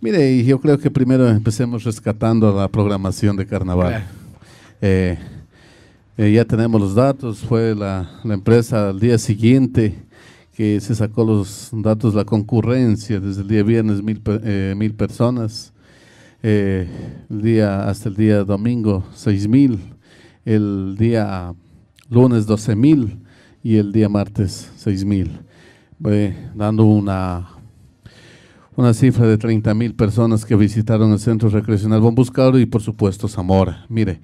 Mire, yo creo que primero empecemos rescatando la programación de carnaval. Eh, eh, ya tenemos los datos, fue la, empresa al día siguiente que se sacó los datos de la concurrencia, desde el día viernes mil, eh, mil personas, el día, hasta el día domingo seis mil, el día lunes doce mil y el día martes seis mil, dando una una cifra de 30 mil personas que visitaron el Centro Recreacional Bombuscaro y por supuesto Zamora. Mire,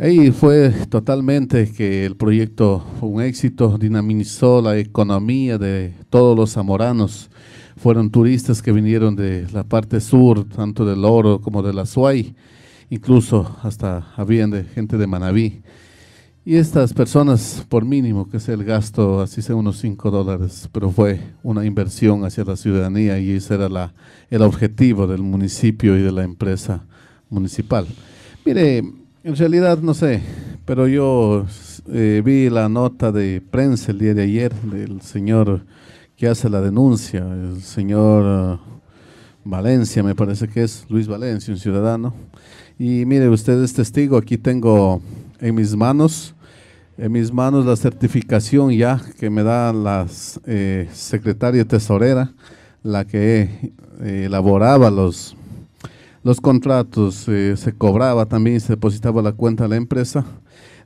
ahí fue totalmente que el proyecto fue un éxito, dinamizó la economía de todos los zamoranos. Fueron turistas que vinieron de la parte sur, tanto del Oro como de la Suay, incluso hasta habían de gente de Manabí. Y estas personas, por mínimo que sea el gasto, así sea unos 5 dólares, pero fue una inversión hacia la ciudadanía y ese era la, el objetivo del municipio y de la empresa municipal. Mire, en realidad no sé, pero yo eh, vi la nota de prensa el día de ayer del señor que hace la denuncia, el señor eh, Valencia, me parece que es Luis Valencia, un ciudadano. Y mire, usted es testigo, aquí tengo en mis manos en mis manos la certificación ya que me da la eh, secretaria tesorera, la que eh, elaboraba los, los contratos, eh, se cobraba también se depositaba la cuenta a la empresa,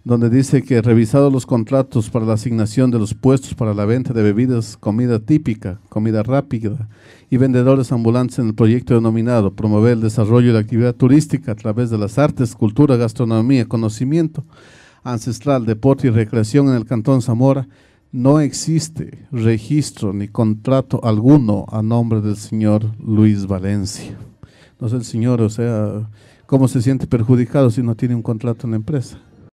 donde dice que revisado los contratos para la asignación de los puestos para la venta de bebidas, comida típica, comida rápida y vendedores ambulantes en el proyecto denominado Promover el desarrollo de la actividad turística a través de las artes, cultura, gastronomía, conocimiento ancestral, deporte y recreación en el Cantón Zamora, no existe registro ni contrato alguno a nombre del señor Luis Valencia. No sé el señor, o sea, cómo se siente perjudicado si no tiene un contrato en la empresa.